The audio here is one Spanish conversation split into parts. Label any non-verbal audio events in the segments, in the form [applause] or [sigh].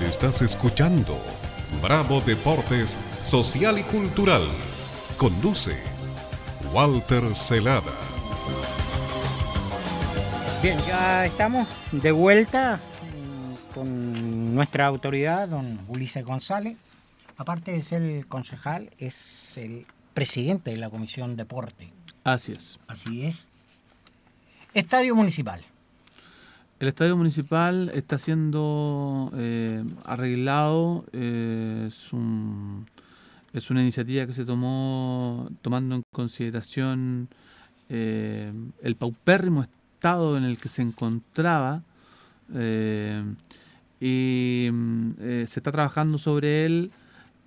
Estás escuchando Bravo Deportes Social y Cultural. Conduce Walter Celada. Bien, ya estamos de vuelta eh, con nuestra autoridad, don Ulises González. Aparte de ser el concejal, es el presidente de la Comisión Deporte. Así es. Así es. Estadio Municipal. El estadio municipal está siendo eh, arreglado, eh, es, una iniciativa que se tomó tomando en consideración eh, el paupérrimo estado en el que se encontraba y se está trabajando sobre él.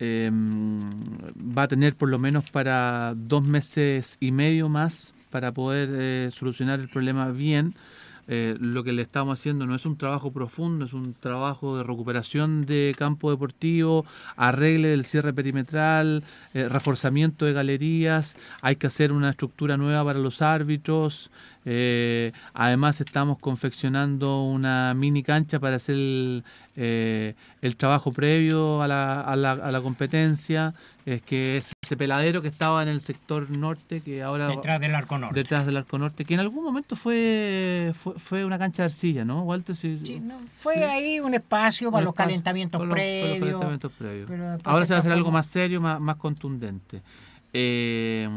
va a tener por lo menos para dos meses y medio más para poder solucionar el problema bien. Eh, lo que le estamos haciendo no es un trabajo profundo, es un trabajo de recuperación de campo deportivo, arregle del cierre perimetral, eh, reforzamiento de galerías, hay que hacer una estructura nueva para los árbitros, eh, además estamos confeccionando una mini cancha para hacer el, eh, trabajo previo a la, competencia. Es que es ese peladero que estaba en el sector norte, que ahora... Detrás del Arco Norte. Detrás del Arco Norte, que en algún momento fue, fue, una cancha de arcilla, ¿no, Walter? Si, sí, no, fue ahí un espacio para, los, calentamientos previos, previos. ahora se va a hacer algo más serio, más, más contundente. Eh,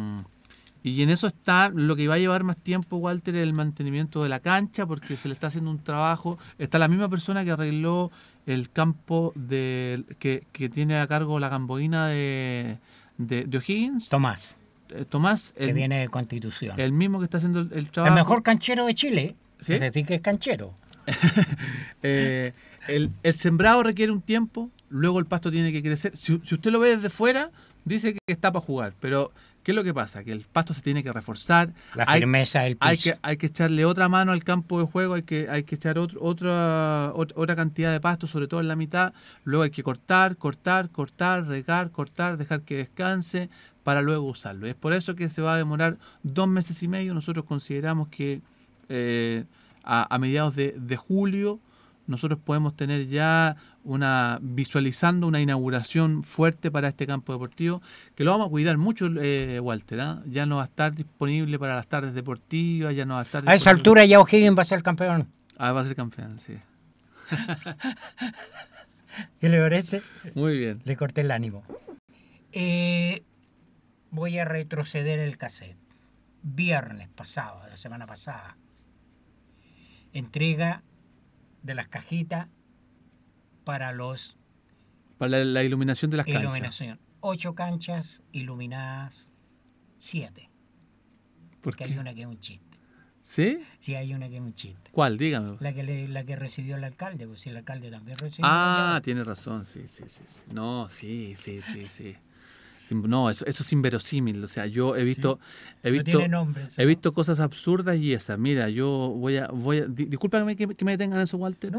y en eso está lo que va a llevar más tiempo, Walter, el mantenimiento de la cancha, porque se le está haciendo un trabajo. Está la misma persona que arregló el campo de, que, tiene a cargo la gamboína de, de, O'Higgins. Tomás. Eh, Tomás. que viene de Constitución. El mismo que está haciendo el, trabajo. El mejor canchero de Chile. ¿Sí? Es decir, que es canchero. [laughs] Eh, el, sembrado requiere un tiempo, luego el pasto tiene que crecer. Si, si usted lo ve desde fuera, dice que está para jugar, pero ¿Qué es lo que pasa? Que el pasto se tiene que reforzar. La firmeza del piso. Hay que, hay que echarle otra mano al campo de juego, hay que, hay que echar otra, otra cantidad de pasto, sobre todo en la mitad. Luego hay que cortar, cortar, cortar, regar, cortar, dejar que descanse para luego usarlo. Es por eso que se va a demorar dos meses y medio. Nosotros consideramos que eh, a, mediados de, de julio nosotros podemos tener ya una visualizando una inauguración fuerte para este campo deportivo, que lo vamos a cuidar mucho, eh, Walter. ¿ah? Ya no va a estar disponible para las tardes deportivas, ya no va a estar... A esa altura ya O'Higgins va a ser campeón. Ah, va a ser campeón, sí. [laughs] ¿Qué le parece? Muy bien. Le corté el ánimo. Eh, voy a retroceder el cassette. Viernes pasado, la semana pasada. Entrega de las cajitas para los... Para la, iluminación de las iluminación. canchas. Ocho canchas iluminadas, siete. Porque hay una que es un chiste. ¿Sí? Sí, hay una que es un chiste. ¿Cuál? Dígame. La que, le, la que recibió el alcalde, pues si el alcalde también recibió. Ah, tiene razón, sí, sí, sí. No, sí, sí, sí, sí. No, eso, es inverosímil. O sea, yo he visto, he visto, he visto cosas absurdas y esa. Mira, yo voy a, voy a, discúlpame que, me detengan eso, Walter.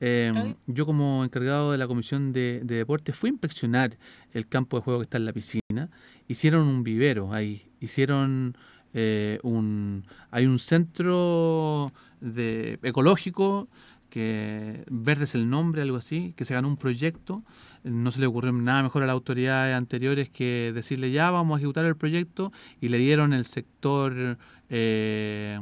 Em, yo como encargado de la comisión de, de deportes fui a inspeccionar el campo de juego que está en la piscina. Hicieron un vivero ahí, hicieron eh, un, hay un centro de, ecológico que Verde es el nombre, algo así, que se ganó un proyecto. No se le ocurrió nada mejor a las autoridades anteriores que decirle ya vamos a ejecutar el proyecto y le dieron el sector eh,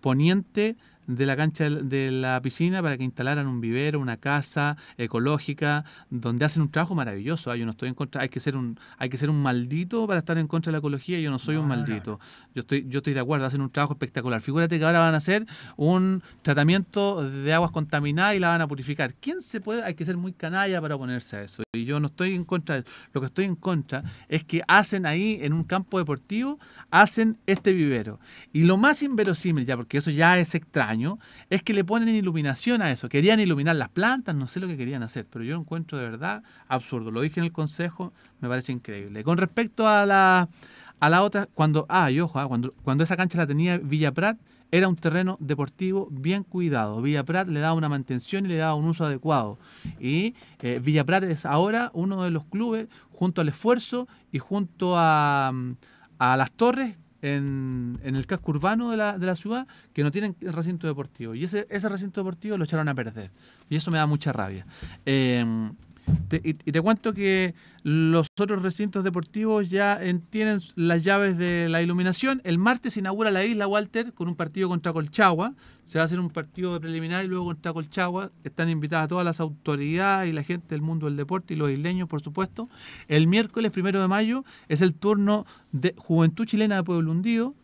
poniente de la cancha de la piscina para que instalaran un vivero, una casa ecológica, donde hacen un trabajo maravilloso. Ah, yo no estoy en contra, hay que ser un, hay que ser un maldito para estar en contra de la ecología, yo no soy un maldito. Yo estoy, yo estoy de acuerdo, hacen un trabajo espectacular. Fíjate que ahora van a hacer un tratamiento de aguas contaminadas y la van a purificar. ¿Quién se puede? Hay que ser muy canalla para oponerse a eso. Y yo no estoy en contra de eso. Lo que estoy en contra es que hacen ahí en un campo deportivo, hacen este vivero. Y lo más inverosímil ya, porque eso ya es extraño es que le ponen iluminación a eso. Querían iluminar las plantas, no sé lo que querían hacer, pero yo encuentro de verdad absurdo. Lo dije en el consejo, me parece increíble. Con respecto a la, a la otra, cuando, ah, cuando, cuando esa cancha la tenía Villa Prat, era un terreno deportivo bien cuidado. Prat le daba una mantención y le daba un uso adecuado. Y eh, Villa Prat es ahora uno de los clubes, junto al esfuerzo y junto a, a las torres, en, el casco urbano de la, de la, ciudad que no tienen recinto deportivo. Y ese, ese recinto deportivo lo echaron a perder. Y eso me da mucha rabia. Eh, y, te cuento que los otros recintos deportivos ya tienen las llaves de la iluminación. El martes se inaugura la isla Walter con un partido contra Colchagua. Se va a hacer un partido preliminar y luego contra Colchagua. Están invitadas todas las autoridades y la gente del mundo del deporte y los isleños, por supuesto. El miércoles primero de mayo es el turno de Juventud Chilena de Pueblo Hundido.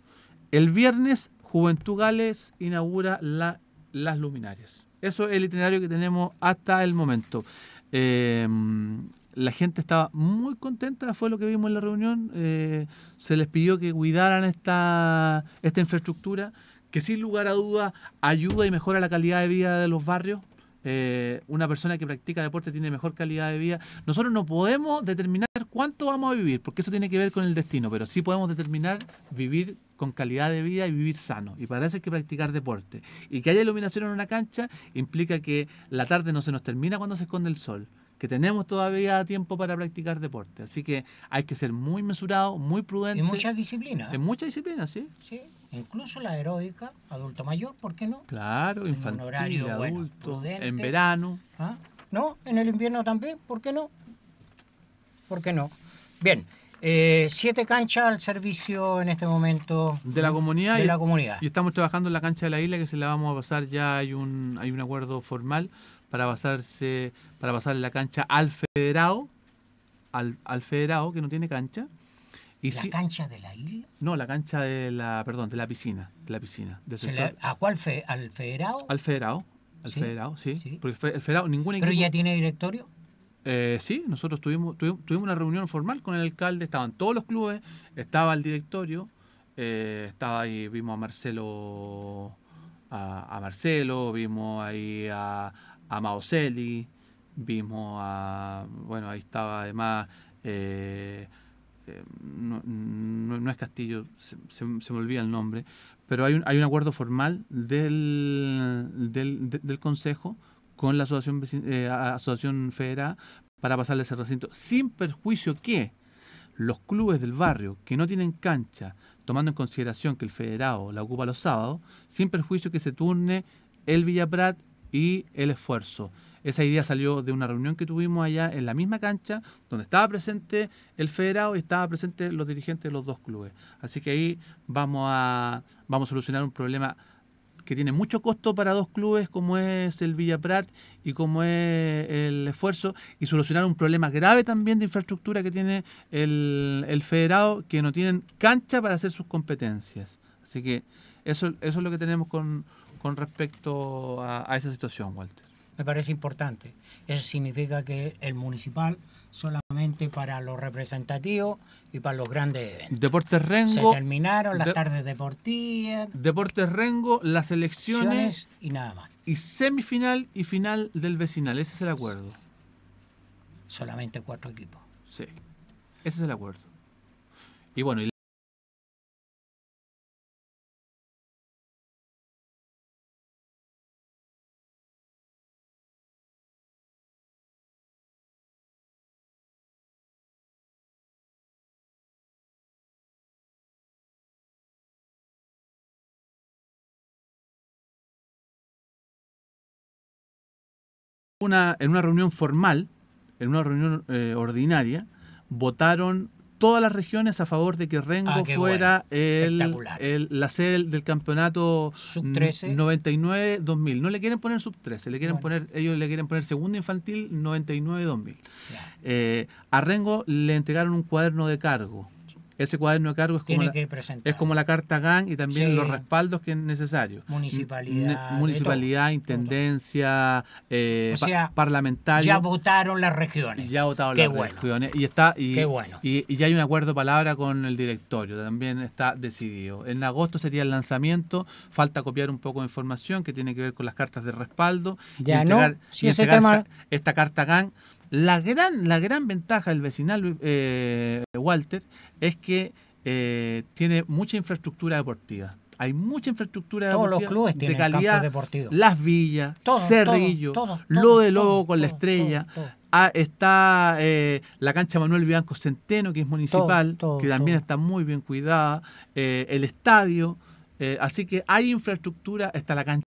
El viernes, Juventud Gales inaugura las luminarias. Eso es el itinerario que tenemos hasta el momento. Em, la gente estaba muy contenta, fue lo que vimos en la reunión. Eh, se les pidió que cuidaran esta, infraestructura, que sin lugar a duda ayuda y mejora la calidad de vida de los barrios. Eh, una persona que practica deporte tiene mejor calidad de vida. Nosotros no podemos determinar cuánto vamos a vivir, porque eso tiene que ver con el destino, pero sí podemos determinar vivir con calidad de vida y vivir sano. Y para eso hay que practicar deporte. Y que haya iluminación en una cancha implica que la tarde no se nos termina cuando se esconde el sol que tenemos todavía tiempo para practicar deporte. Así que hay que ser muy mesurado, muy prudente. Y muchas disciplinas. En muchas disciplinas, sí. Sí, incluso la eródica, adulto mayor, ¿por qué no? Claro, en infantil, adulto, en verano. ¿Ah? No, en el invierno también, ¿por qué no? ¿Por qué no? Bien, eh, siete canchas al servicio en este momento de la comunidad. y, estamos trabajando en la cancha de la isla que se la vamos a pasar ya hay un hay un acuerdo formal para pasarse para pasar la cancha al federado al, federado que no tiene cancha. Y ¿La cancha de la isla? No, la cancha de la perdón de la piscina la piscina. ¿A cuál al federado? Al federado federado sí, ninguna. Pero ya tiene directorio. Eh, sí, nosotros tuvimos, una reunión formal con el alcalde, estaban todos los clubes, estaba el directorio, eh, estaba ahí, vimos a Marcelo, a, Marcelo, vimos ahí a, a vimos a, bueno, ahí estaba además, eh, no, es Castillo, se, se, se, me olvida el nombre, pero hay un, hay un acuerdo formal del, del, del Consejo con la eh, Asociación, Federal para pasarle ese recinto, sin perjuicio que los clubes del barrio que no tienen cancha, tomando en consideración que el federado la ocupa los sábados, sin perjuicio que se turne el Villaprat y el esfuerzo. Esa idea salió de una reunión que tuvimos allá en la misma cancha, donde estaba presente el federado y estaba presente los dirigentes de los dos clubes. Así que ahí vamos a, vamos a solucionar un problema que tiene mucho costo para dos clubes como es el Villaprat y como es el esfuerzo y solucionar un problema grave también de infraestructura que tiene el, el federado que no tienen cancha para hacer sus competencias. Así que eso, eso es lo que tenemos con, respecto a esa situación, Walter parece importante. Eso significa que el municipal solamente para los representativos y para los grandes eventos. Deportes Rengo. Se terminaron las tardes deportivas. Deportes Rengo, las elecciones. Y nada más. Y semifinal y final del vecinal. Ese es el acuerdo. Solamente cuatro equipos. Sí. Ese es el acuerdo. Y bueno, y en una reunión formal, en una reunión eh, ordinaria, votaron todas las regiones a favor de que Rengo ah, fuera el, la sede del campeonato 99-2000. Mm, no le quieren poner sub 13, le quieren poner, ellos le quieren poner segundo infantil 99-2000. Eh, a Rengo le entregaron un cuaderno de cargo ese cuaderno de cargo es como, la, carta GAN y también los respaldos que es necesario. Municipalidad. municipalidad, intendencia, eh, o sea, Ya votaron las regiones. Ya votaron las regiones. Y, está, Qué bueno. y, ya hay un acuerdo de palabra con el directorio, también está decidido. En agosto sería el lanzamiento, falta copiar un poco de información que tiene que ver con las cartas de respaldo. Ya y entregar, no, si ese esta carta GAN la gran, la gran ventaja del vecinal eh, Walter es que eh, tiene mucha infraestructura deportiva. Hay mucha infraestructura todos deportiva de calidad. Las villas, Cerrillo, lo de Lobo con la estrella. Ah, está eh, la cancha Manuel Bianco Centeno, que es municipal, que también está muy bien cuidada. Eh, el estadio. así que hay infraestructura, está la cancha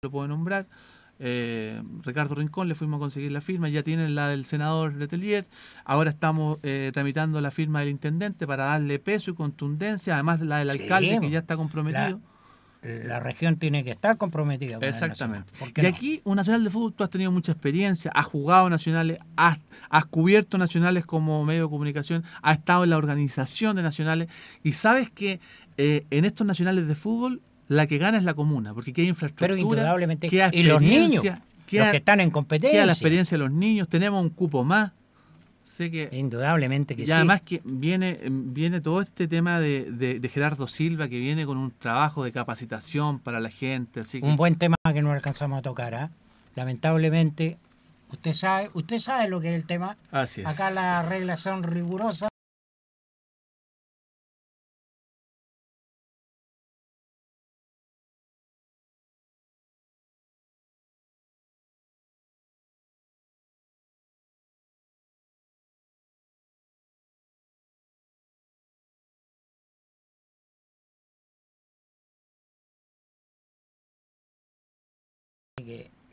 lo puedo nombrar. Eh, Ricardo Rincón, le fuimos a conseguir la firma, ya tienen la del senador Letelier, ahora estamos eh, tramitando la firma del intendente para darle peso y contundencia, además la del alcalde que pues, ya está comprometido. La, región tiene que estar comprometida. Exactamente. Y aquí, un nacional de fútbol, tú has tenido mucha experiencia, has jugado nacionales, has, cubierto nacionales como medio de comunicación, has estado en la organización de nacionales y sabes que eh, en estos nacionales de fútbol la que gana es la comuna, porque hay infraestructura, Pero indudablemente, que y los niños, que los que están en competencia. la experiencia de los niños, tenemos un cupo más. Sé que indudablemente que y además que viene, viene todo este tema de, Gerardo Silva, que viene con un trabajo de capacitación para la gente. Un buen tema que no alcanzamos a tocar, ¿ah? lamentablemente. Usted sabe, usted sabe lo que es el tema. Acá las reglas son rigurosas.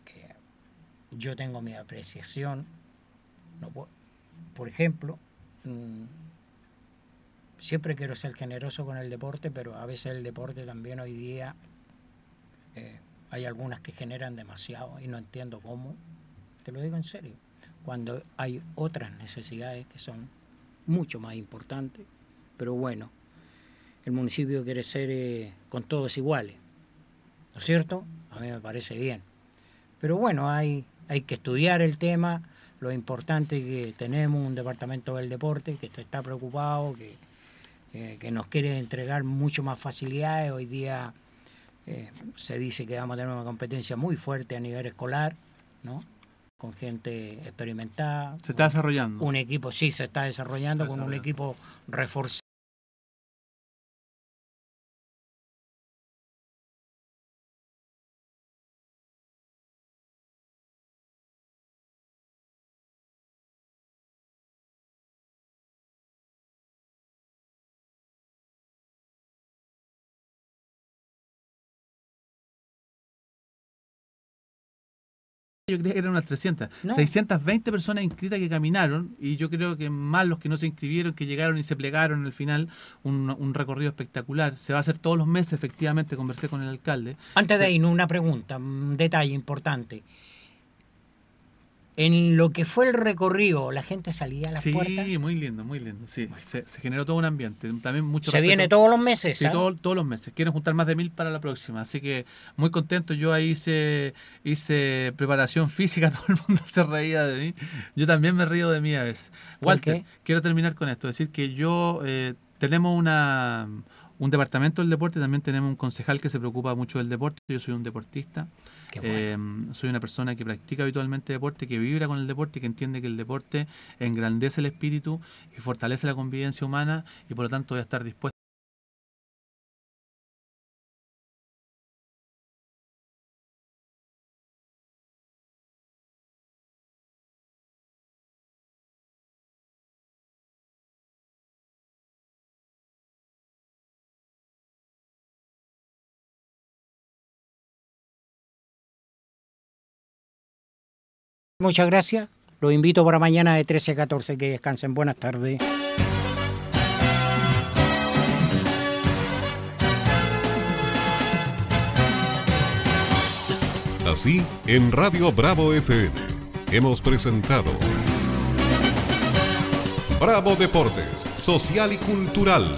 que, yo tengo mi apreciación. No por ejemplo, mm, siempre quiero ser generoso con el deporte, pero a veces el deporte también hoy día eh, hay algunas que generan demasiado y no entiendo cómo. Te lo digo en serio. Cuando hay otras necesidades que son mucho más importantes, pero bueno, el municipio quiere ser eh, con todos iguales, ¿no es cierto? A mí me parece bien. Pero bueno, hay, hay que estudiar el tema. Lo importante es que tenemos un departamento del deporte que está preocupado, que, eh, que nos quiere entregar mucho más facilidades. Hoy día eh, se dice que vamos a tener una competencia muy fuerte a nivel escolar, ¿no? con gente experimentada. Se está desarrollando. Un equipo, sí, se está desarrollando. con un equipo reforzado. yo creía que eran unas 300. 620 personas inscritas que caminaron y yo creo que más los que no se inscribieron, que llegaron y se plegaron al final, un, recorrido espectacular. Se va a hacer todos los meses, efectivamente, conversé con el alcalde. Antes de ir, una pregunta, un detalle importante en lo que fue el recorrido, la gente salía a las puertas. Sí, muy lindo, muy lindo. Sí, se, generó todo un ambiente. También mucho Se viene todos los meses. Sí, ¿ah? todos los meses. Quieren juntar más de mil para la próxima. Así que muy contento. Yo ahí hice, hice preparación física. [laughs] Todo el mundo se reía de mí. Yo también me río de mí a veces. Walter, quiero terminar con esto. Decir que yo eh, tenemos un departamento del deporte. También tenemos un concejal que se preocupa mucho del deporte. Yo soy un deportista. Eh, soy una persona que practica habitualmente deporte, que vibra con el deporte, que entiende que el deporte engrandece el espíritu y fortalece la convivencia humana y por lo tanto voy a estar dispuesto Muchas gracias. Los invito para mañana de 13 a 14. Que descansen. Buenas tardes. Así, en Radio Bravo FM, hemos presentado Bravo Deportes, Social y Cultural.